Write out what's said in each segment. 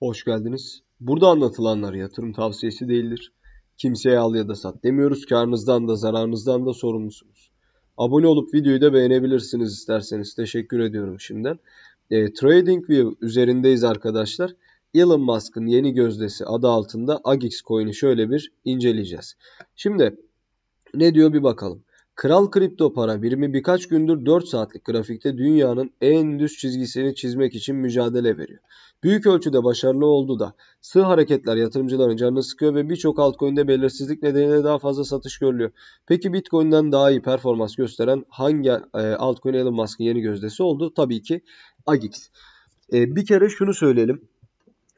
Hoş geldiniz. Burada anlatılanlar yatırım tavsiyesi değildir. Kimseye al ya da sat demiyoruz. Karnınızdan da zararınızdan da sorumlusunuz. Abone olup videoyu da beğenebilirsiniz isterseniz. Teşekkür ediyorum şimdiden. E, TradingView üzerindeyiz arkadaşlar. Elon Musk'ın yeni gözdesi adı altında Agix coin'i şöyle bir inceleyeceğiz. Şimdi ne diyor bir bakalım. Kral kripto para birimi birkaç gündür 4 saatlik grafikte dünyanın en düz çizgisini çizmek için mücadele veriyor. Büyük ölçüde başarılı oldu da sığ hareketler yatırımcıların canını sıkıyor ve birçok altcoin'de belirsizlik nedeniyle daha fazla satış görülüyor. Peki Bitcoin'den daha iyi performans gösteren hangi e, altcoin Elon Musk'ın yeni gözdesi oldu? Tabii ki Agix. E, bir kere şunu söyleyelim.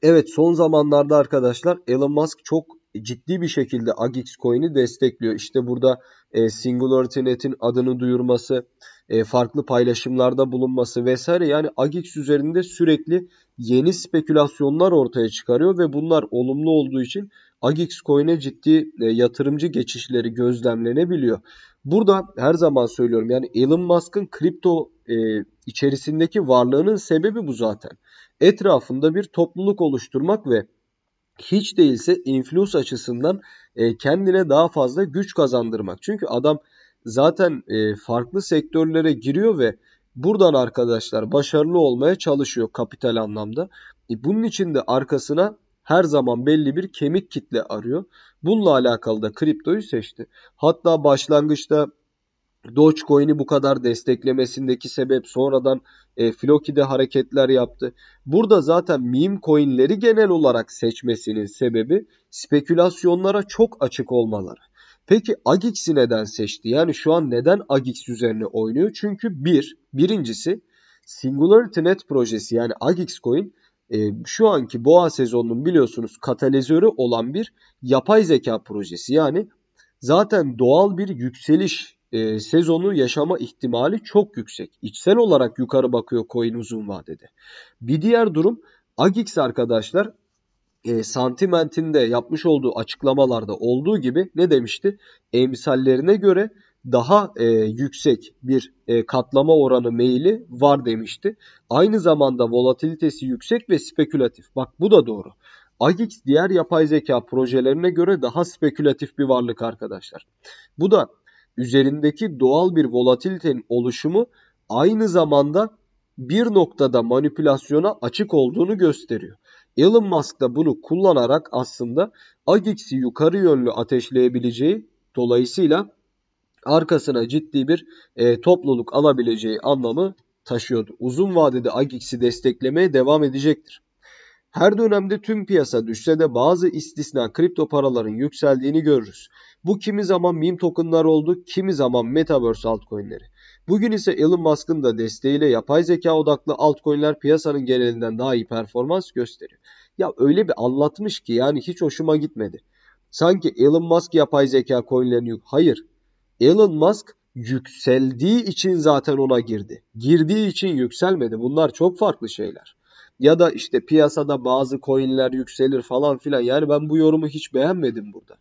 Evet son zamanlarda arkadaşlar Elon Musk çok ciddi bir şekilde Agix coin'i destekliyor. İşte burada e, SingularityNet'in adını duyurması, e, farklı paylaşımlarda bulunması vesaire yani Agix üzerinde sürekli yeni spekülasyonlar ortaya çıkarıyor ve bunlar olumlu olduğu için Agix coin'e ciddi e, yatırımcı geçişleri gözlemlenebiliyor. Burada her zaman söylüyorum yani Elon Musk'ın kripto e, içerisindeki varlığının sebebi bu zaten. Etrafında bir topluluk oluşturmak ve hiç değilse influence açısından e, kendine daha fazla güç kazandırmak. Çünkü adam zaten e, farklı sektörlere giriyor ve Buradan arkadaşlar başarılı olmaya çalışıyor kapital anlamda. E bunun için de arkasına her zaman belli bir kemik kitle arıyor. Bununla alakalı da kriptoyu seçti. Hatta başlangıçta Dogecoin'i bu kadar desteklemesindeki sebep sonradan e, Floki'de hareketler yaptı. Burada zaten meme coin'leri genel olarak seçmesinin sebebi spekülasyonlara çok açık olmaları. Peki Agix'i neden seçti? Yani şu an neden Agix üzerine oynuyor? Çünkü bir, birincisi Singularity projesi yani Agix Coin e, şu anki boğa sezonunun biliyorsunuz katalizörü olan bir yapay zeka projesi. Yani zaten doğal bir yükseliş e, sezonu yaşama ihtimali çok yüksek. İçsel olarak yukarı bakıyor coin uzun vadede. Bir diğer durum Agix arkadaşlar e, Santiment'in yapmış olduğu açıklamalarda olduğu gibi ne demişti? Emsallerine göre daha e, yüksek bir e, katlama oranı meyili var demişti. Aynı zamanda volatilitesi yüksek ve spekülatif. Bak bu da doğru. AGX diğer yapay zeka projelerine göre daha spekülatif bir varlık arkadaşlar. Bu da üzerindeki doğal bir volatilitenin oluşumu aynı zamanda bir noktada manipülasyona açık olduğunu gösteriyor. Elon Musk da bunu kullanarak aslında AGX'i yukarı yönlü ateşleyebileceği dolayısıyla arkasına ciddi bir e, topluluk alabileceği anlamı taşıyordu. Uzun vadede AGX'i desteklemeye devam edecektir. Her dönemde tüm piyasa düşse de bazı istisna kripto paraların yükseldiğini görürüz. Bu kimi zaman meme tokenlar oldu, kimi zaman metaverse altcoin'leri. Bugün ise Elon Musk'ın da desteğiyle yapay zeka odaklı altcoin'ler piyasanın genelinden daha iyi performans gösteriyor. Ya öyle bir anlatmış ki yani hiç hoşuma gitmedi. Sanki Elon Musk yapay zeka coin'lerini yük. Hayır. Elon Musk yükseldiği için zaten ona girdi. Girdiği için yükselmedi. Bunlar çok farklı şeyler. Ya da işte piyasada bazı coinler yükselir falan filan. Yani ben bu yorumu hiç beğenmedim burada.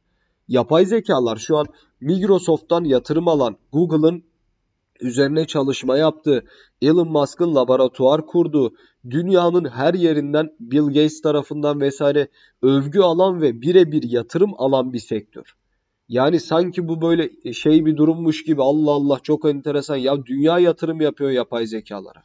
Yapay zekalar şu an Microsoft'tan yatırım alan Google'ın üzerine çalışma yaptı. Elon Musk'ın laboratuvar kurdu. Dünyanın her yerinden Bill Gates tarafından vesaire övgü alan ve birebir yatırım alan bir sektör. Yani sanki bu böyle şey bir durummuş gibi Allah Allah çok enteresan ya dünya yatırım yapıyor yapay zekalara.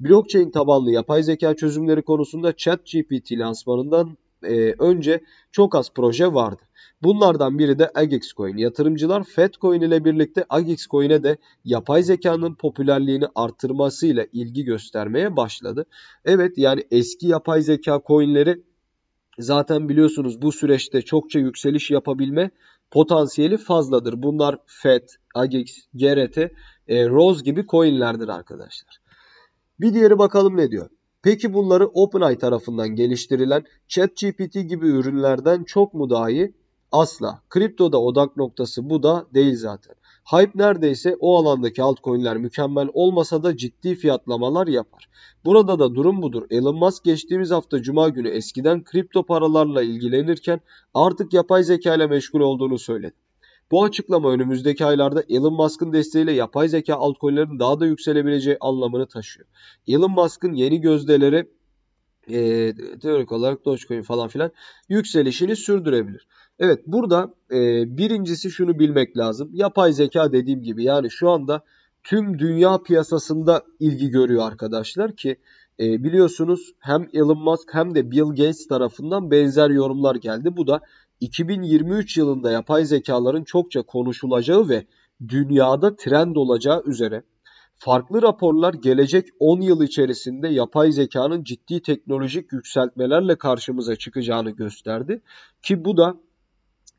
Blockchain tabanlı yapay zeka çözümleri konusunda ChatGPT lansmanından e, önce çok az proje vardı. Bunlardan biri de Agex Coin. Yatırımcılar Fed Coin ile birlikte Agex Coin'e de yapay zekanın popülerliğini artırmasıyla ilgi göstermeye başladı. Evet yani eski yapay zeka coinleri zaten biliyorsunuz bu süreçte çokça yükseliş yapabilme potansiyeli fazladır. Bunlar FED, AGEX, GRT, e, ROSE gibi coinlerdir arkadaşlar. Bir diğeri bakalım ne diyor. Peki bunları OpenAI tarafından geliştirilen ChatGPT gibi ürünlerden çok mu daha iyi? Asla. Kriptoda odak noktası bu da değil zaten. Hype neredeyse o alandaki altcoin'ler mükemmel olmasa da ciddi fiyatlamalar yapar. Burada da durum budur. Elon Musk geçtiğimiz hafta cuma günü eskiden kripto paralarla ilgilenirken artık yapay zeka ile meşgul olduğunu söyledi. Bu açıklama önümüzdeki aylarda Elon Musk'ın desteğiyle yapay zeka altcoin'lerin daha da yükselebileceği anlamını taşıyor. Elon Musk'ın yeni gözdeleri e, teorik olarak Dogecoin falan filan yükselişini sürdürebilir. Evet burada e, birincisi şunu bilmek lazım. Yapay zeka dediğim gibi yani şu anda tüm dünya piyasasında ilgi görüyor arkadaşlar ki e, biliyorsunuz hem Elon Musk hem de Bill Gates tarafından benzer yorumlar geldi. Bu da 2023 yılında yapay zekaların çokça konuşulacağı ve dünyada trend olacağı üzere farklı raporlar gelecek 10 yıl içerisinde yapay zekanın ciddi teknolojik yükseltmelerle karşımıza çıkacağını gösterdi ki bu da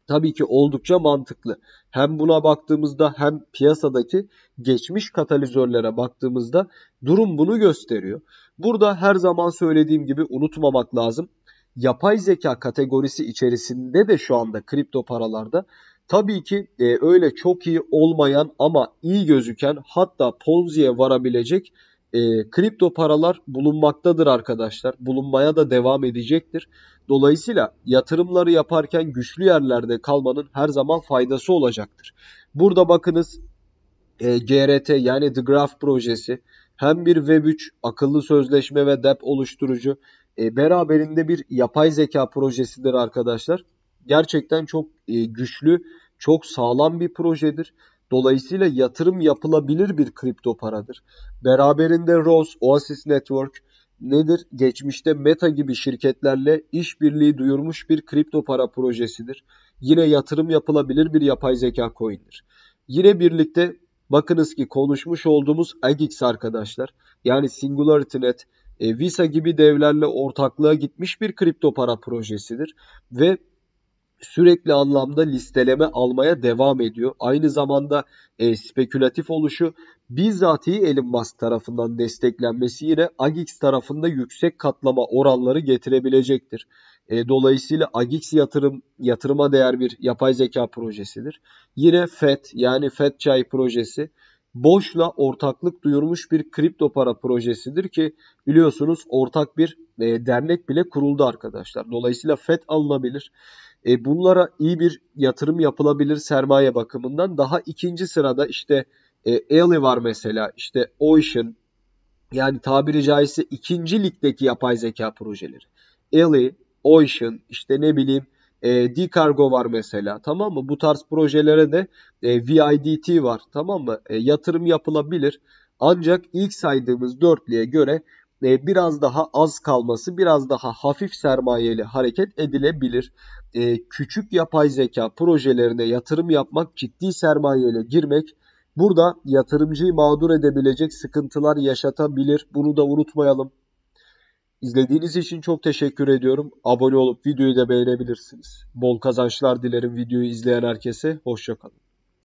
tabii ki oldukça mantıklı. Hem buna baktığımızda hem piyasadaki geçmiş katalizörlere baktığımızda durum bunu gösteriyor. Burada her zaman söylediğim gibi unutmamak lazım yapay zeka kategorisi içerisinde de şu anda kripto paralarda tabii ki e, öyle çok iyi olmayan ama iyi gözüken hatta Ponzi'ye varabilecek e, kripto paralar bulunmaktadır arkadaşlar. Bulunmaya da devam edecektir. Dolayısıyla yatırımları yaparken güçlü yerlerde kalmanın her zaman faydası olacaktır. Burada bakınız e, GRT yani The Graph projesi hem bir Web3 akıllı sözleşme ve dep oluşturucu e, beraberinde bir yapay zeka projesidir arkadaşlar. Gerçekten çok e, güçlü, çok sağlam bir projedir. Dolayısıyla yatırım yapılabilir bir kripto paradır. Beraberinde Rose, Oasis Network nedir? Geçmişte Meta gibi şirketlerle işbirliği duyurmuş bir kripto para projesidir. Yine yatırım yapılabilir bir yapay zeka coin'dir. Yine birlikte bakınız ki konuşmuş olduğumuz AgiX arkadaşlar. Yani Singularity Net, e, Visa gibi devlerle ortaklığa gitmiş bir kripto para projesidir ve sürekli anlamda listeleme almaya devam ediyor. Aynı zamanda e, spekülatif oluşu bizatihi Elon Musk tarafından desteklenmesi yine Agix tarafında yüksek katlama oranları getirebilecektir. E, dolayısıyla Agix yatırım yatırıma değer bir yapay zeka projesidir. Yine FED yani FED Çay projesi Boş'la ortaklık duyurmuş bir kripto para projesidir ki biliyorsunuz ortak bir e, dernek bile kuruldu arkadaşlar. Dolayısıyla FED alınabilir. E, bunlara iyi bir yatırım yapılabilir sermaye bakımından. Daha ikinci sırada işte e, Eli var mesela işte Ocean yani tabiri caizse ikinci ligdeki yapay zeka projeleri. Eli, Ocean işte ne bileyim e, D-Cargo var mesela tamam mı? Bu tarz projelere de e, VIDT var tamam mı? E, yatırım yapılabilir. Ancak ilk saydığımız dörtlüye göre e, biraz daha az kalması, biraz daha hafif sermayeli hareket edilebilir. E, küçük yapay zeka projelerine yatırım yapmak, ciddi sermayeyle girmek burada yatırımcıyı mağdur edebilecek sıkıntılar yaşatabilir. Bunu da unutmayalım. İzlediğiniz için çok teşekkür ediyorum. Abone olup videoyu da beğenebilirsiniz. Bol kazançlar dilerim videoyu izleyen herkese. Hoşçakalın.